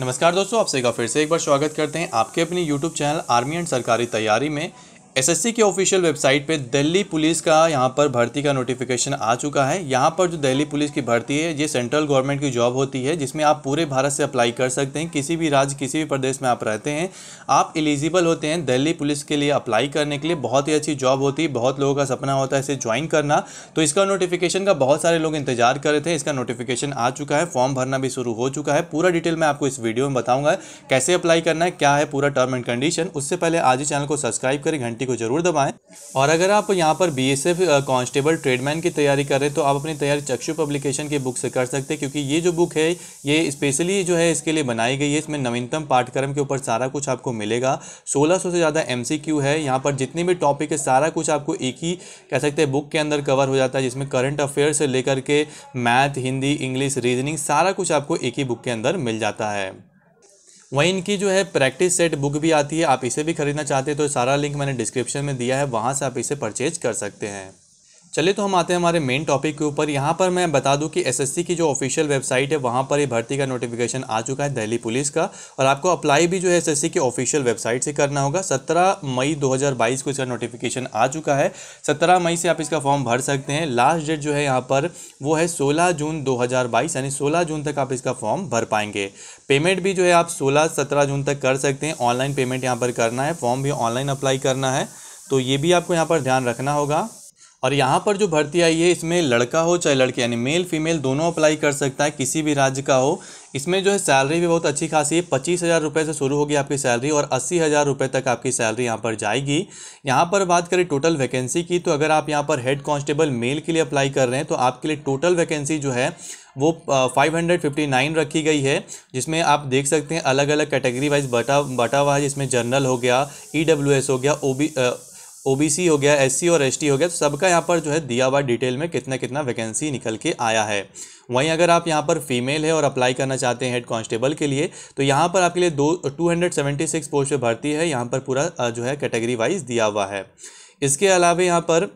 नमस्कार दोस्तों आप सभी का फिर से एक बार स्वागत करते हैं आपके अपने YouTube चैनल आर्मी एंड सरकारी तैयारी में एसएससी के ऑफिशियल वेबसाइट पे दिल्ली पुलिस का यहाँ पर भर्ती का नोटिफिकेशन आ चुका है यहाँ पर जो दिल्ली पुलिस की भर्ती है ये सेंट्रल गवर्नमेंट की जॉब होती है जिसमें आप पूरे भारत से अप्लाई कर सकते हैं किसी भी राज्य किसी भी प्रदेश में आप रहते हैं आप एलिजिबल होते हैं दिल्ली पुलिस के लिए अप्लाई करने के लिए बहुत ही अच्छी जॉब होती है बहुत लोगों का सपना होता है इसे ज्वाइन करना तो इसका नोटिफिकेशन का बहुत सारे लोग इंतजार कर रहे थे इसका नोटिफिकेशन आ चुका है फॉर्म भरना भी शुरू हो चुका है पूरा डिटेल मैं आपको इस वीडियो में बताऊँगा कैसे अप्लाई करना है क्या है पूरा टर्म एंड कंडीशन उससे पहले आज ही चैनल को सब्सक्राइब करें घंटे घंटी को जरूर दबाएं और अगर आप यहाँ पर B S F constable tradesman की तैयारी कर रहे हैं तो आप अपनी तैयारी चक्षु पब्लिकेशन की बुक से कर सकते हैं क्योंकि ये जो बुक है ये स्पेशली जो है इसके लिए बनाई गई है इसमें नवीनतम पाठ्यक्रम के ऊपर सारा कुछ आपको मिलेगा सोलह से ज़्यादा एम है यहाँ पर जितने भी टॉपिक है सारा कुछ आपको एक ही कह सकते हैं बुक के अंदर कवर हो जाता है जिसमें करंट अफेयर से लेकर के मैथ हिंदी इंग्लिश रीजनिंग सारा कुछ आपको एक ही बुक के अंदर मिल जाता है वहीं इनकी जो है प्रैक्टिस सेट बुक भी आती है आप इसे भी खरीदना चाहते हैं तो सारा लिंक मैंने डिस्क्रिप्शन में दिया है वहाँ से आप इसे परचेज कर सकते हैं चले तो हम आते हैं हमारे मेन टॉपिक के ऊपर यहाँ पर मैं बता दूं कि एसएससी की जो ऑफिशियल वेबसाइट है वहाँ पर ये भर्ती का नोटिफिकेशन आ चुका है दिल्ली पुलिस का और आपको अप्लाई भी जो है एसएससी की ऑफिशियल वेबसाइट से करना होगा 17 मई 2022 को इसका नोटिफिकेशन आ चुका है 17 मई से आप इसका फॉर्म भर सकते हैं लास्ट डेट जो है यहाँ पर वो है सोलह जून दो यानी सोलह जून तक आप इसका फॉर्म भर पाएंगे पेमेंट भी जो है आप सोलह सत्रह जून तक कर सकते हैं ऑनलाइन पेमेंट यहाँ पर करना है फॉर्म भी ऑनलाइन अप्लाई करना है तो ये भी आपको यहाँ पर ध्यान रखना होगा और यहाँ पर जो भर्ती आई है इसमें लड़का हो चाहे लड़के यानी मेल फीमेल दोनों अप्लाई कर सकता है किसी भी राज्य का हो इसमें जो है सैलरी भी बहुत अच्छी खासी है पच्चीस हज़ार रुपये से शुरू होगी आपकी सैलरी और अस्सी हज़ार रुपये तक आपकी सैलरी यहाँ पर जाएगी यहाँ पर बात करें टोटल वैकेंसी की तो अगर आप यहाँ पर हेड कॉन्स्टेबल मेल के लिए अप्लाई कर रहे हैं तो आपके लिए टोटल वैकेंसी जो है वो फाइव रखी गई है जिसमें आप देख सकते हैं अलग अलग कैटेगरी वाइज बटा बटा हुआ है जिसमें जनरल हो गया ई e हो गया ओ ओबीसी हो गया एससी और एसटी हो गया तो सबका यहाँ पर जो है दिया हुआ डिटेल में कितना कितना वैकेंसी निकल के आया है वहीं अगर आप यहाँ पर फीमेल है और अप्लाई करना चाहते हैं हेड कांस्टेबल के लिए तो यहाँ पर आपके लिए दो टू पोस्ट पर भर्ती है यहाँ पर पूरा जो है कैटेगरी वाइज दिया हुआ है इसके अलावा यहाँ पर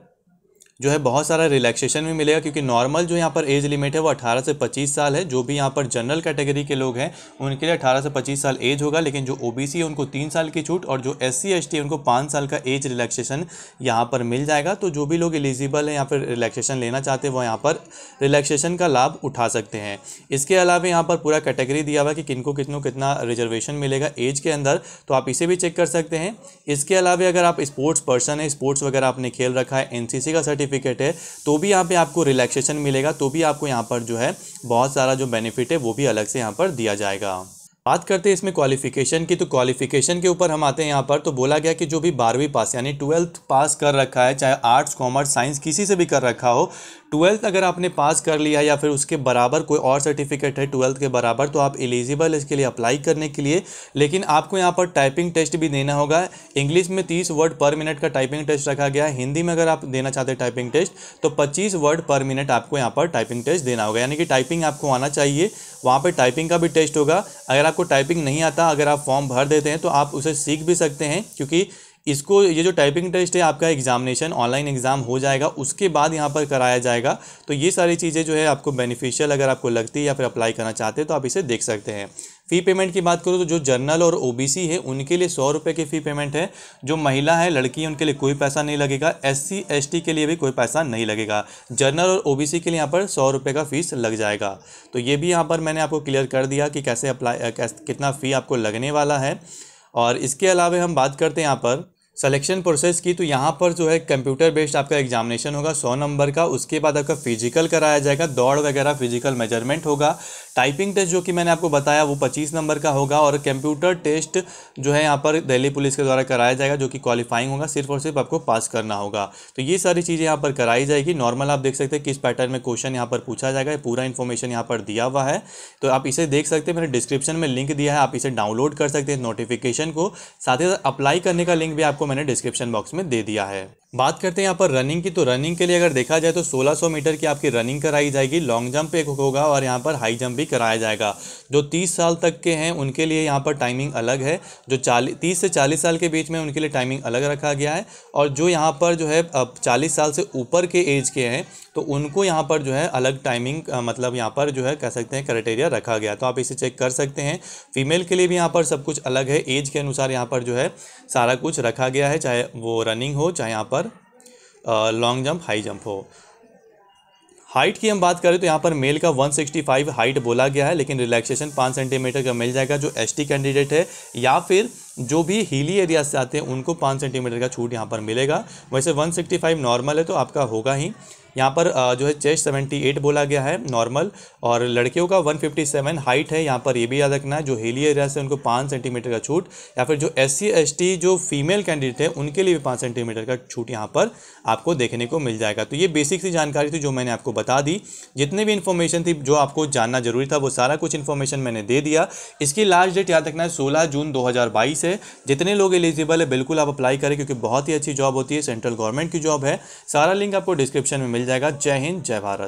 जो है बहुत सारा रिलैक्सेशन भी मिलेगा क्योंकि नॉर्मल जो यहाँ पर एज लिमिट है वो 18 से 25 साल है जो भी यहाँ पर जनरल कैटेगरी के लोग हैं उनके लिए 18 से 25 साल एज होगा लेकिन जो ओ है उनको तीन साल की छूट और जो एस सी एस उनको पाँच साल का एज रिलैक्सेशन यहाँ पर मिल जाएगा तो जो भी लोग एलिजिबल हैं या फिर रिलैक्सेशन लेना चाहते हैं वो यहाँ पर रिलैक्सेशन का लाभ उठा सकते हैं इसके अलावा यहाँ पर पूरा कैटेगरी दिया हुआ कि किनको कितनों कितना रिजर्वेशन मिलेगा एज के अंदर तो आप इसे भी चेक कर सकते हैं इसके अलावा अगर आप स्पोर्ट्स पर्सन है स्पोर्ट्स वगैरह आपने खेल रखा है एन का सर्टिफिकेट सर्टिफिकेट है तो भी यहाँ पे आपको रिलैक्सेशन मिलेगा तो भी आपको यहाँ पर जो है बहुत सारा जो बेनिफिट है वो भी अलग से यहाँ पर दिया जाएगा बात करते हैं इसमें क्वालिफिकेशन की तो क्वालिफिकेशन के ऊपर हम आते हैं यहाँ पर तो बोला गया कि जो भी बारहवीं पास यानी ट्वेल्थ पास कर रखा है चाहे आर्ट्स कॉमर्स साइंस किसी से भी कर रखा हो ट्वेल्थ अगर आपने पास कर लिया या फिर उसके बराबर कोई और सर्टिफिकेट है ट्वेल्थ के बराबर तो आप एलिजिबल इसके लिए अप्लाई करने के लिए लेकिन आपको यहाँ पर टाइपिंग टेस्ट भी देना होगा इंग्लिश में तीस वर्ड पर मिनट का टाइपिंग टेस्ट रखा गया हिंदी में अगर आप देना चाहते हैं टाइपिंग टेस्ट तो पच्चीस वर्ड पर मिनट आपको यहाँ पर टाइपिंग टेस्ट देना होगा यानी कि टाइपिंग आपको आना चाहिए वहाँ पर टाइपिंग का भी टेस्ट होगा अगर आप आपको टाइपिंग नहीं आता अगर आप फॉर्म भर देते हैं तो आप उसे सीख भी सकते हैं क्योंकि इसको ये जो टाइपिंग टेस्ट है आपका एग्जामिनेशन ऑनलाइन एग्ज़ाम हो जाएगा उसके बाद यहाँ पर कराया जाएगा तो ये सारी चीज़ें जो है आपको बेनिफिशियल अगर आपको लगती है या फिर अप्लाई करना चाहते हैं तो आप इसे देख सकते हैं फ़ी पेमेंट की बात करूँ तो जो जनरल और ओबीसी है उनके लिए सौ रुपये की फ़ी पेमेंट है जो महिला है लड़की है उनके लिए कोई पैसा नहीं लगेगा एससी एसटी के लिए भी कोई पैसा नहीं लगेगा जनरल और ओबीसी के लिए यहाँ पर सौ रुपये का फ़ीस लग जाएगा तो ये भी यहाँ पर मैंने आपको क्लियर कर दिया कि कैसे अप्लाई कितना फ़ी आपको लगने वाला है और इसके अलावा हम बात करते हैं यहाँ पर सलेक्शन प्रोसेस की तो यहाँ पर जो है कंप्यूटर बेस्ड आपका एग्जामिनेशन होगा सौ नंबर का उसके बाद आपका फिजिकल कराया जाएगा दौड़ वगैरह फिजिकल मेजरमेंट होगा टाइपिंग टेस्ट जो कि मैंने आपको बताया वो पच्चीस नंबर का होगा और कंप्यूटर टेस्ट जो है यहाँ पर दिल्ली पुलिस के द्वारा कराया जाएगा जो कि क्वालिफाइंग होगा सिर्फ और सिर्फ आपको पास करना होगा तो ये सारी चीज़ें यहाँ पर कराई जाएगी नॉर्मल आप देख सकते हैं किस पैटर्न में क्वेश्चन यहाँ पर पूछा जाएगा पूरा इन्फॉर्मेशन यहाँ पर दिया हुआ है तो आप इसे देख सकते हैं मैंने डिस्क्रिप्शन में लिंक दिया है आप इसे डाउनलोड कर सकते हैं नोटिफिकेशन को साथ ही साथ अप्लाई करने का लिंक भी आपको मैंने डिस्क्रिप्शन बॉक्स में दे दिया है बात करते हैं यहाँ पर रनिंग की तो रनिंग के लिए अगर देखा जाए तो 1600 मीटर की आपकी रनिंग कराई जाएगी लॉन्ग जंप एक होगा और यहाँ पर हाई जंप भी कराया जाएगा जो 30 साल तक के हैं उनके लिए यहाँ पर टाइमिंग अलग है जो चालीस तीस से 40 साल के बीच में उनके लिए टाइमिंग अलग रखा गया है और जो यहाँ पर जो है अब चालीस साल से ऊपर के एज के हैं तो उनको यहाँ पर जो है अलग टाइमिंग मतलब यहाँ पर जो है कह सकते हैं क्राइटेरिया रखा गया तो आप इसे चेक कर सकते हैं फीमेल के लिए भी यहाँ पर सब कुछ अलग है एज के अनुसार यहाँ पर जो है सारा कुछ रखा गया गया है चाहे वो रनिंग हो चाहे यहाँ पर लॉन्ग जंप हाई जंप हो हाइट की हम बात करें तो यहाँ पर मेल का 165 हाइट बोला गया है लेकिन रिलैक्सेशन पाँच सेंटीमीटर का मिल जाएगा जो एसटी कैंडिडेट है या फिर जो भी हीली एरिया से आते हैं उनको पाँच सेंटीमीटर का छूट यहाँ पर मिलेगा वैसे 165 नॉर्मल है तो आपका होगा ही यहाँ पर जो है चेस्ट सेवेंटी एट बोला गया है नॉर्मल और लड़कियों का वन फिफ्टी सेवन हाइट है यहाँ पर ये भी याद रखना है जो हेली एरिया से उनको पाँच सेंटीमीटर का छूट या फिर जो एस सी जो फीमेल कैंडिडेट है उनके लिए भी पाँच सेंटीमीटर का छूट यहाँ पर आपको देखने को मिल जाएगा तो ये बेसिक सी जानकारी थी जो मैंने आपको बता दी जितनी भी इन्फॉर्मेशन थी जो आपको जानना जरूरी था वो सारा कुछ इन्फॉर्मेशन मैंने दे दिया इसकी लास्ट डेट याद रखना है सोलह जून दो है जितने लोग एलिजिबल है बिल्कुल आप अप्लाई करें क्योंकि बहुत ही अच्छी जॉब होती है सेंट्रल गवर्नमेंट की जॉब है सारा लिंक आपको डिस्क्रिप्शन में मिल जाएगा जय हिंद जय भारत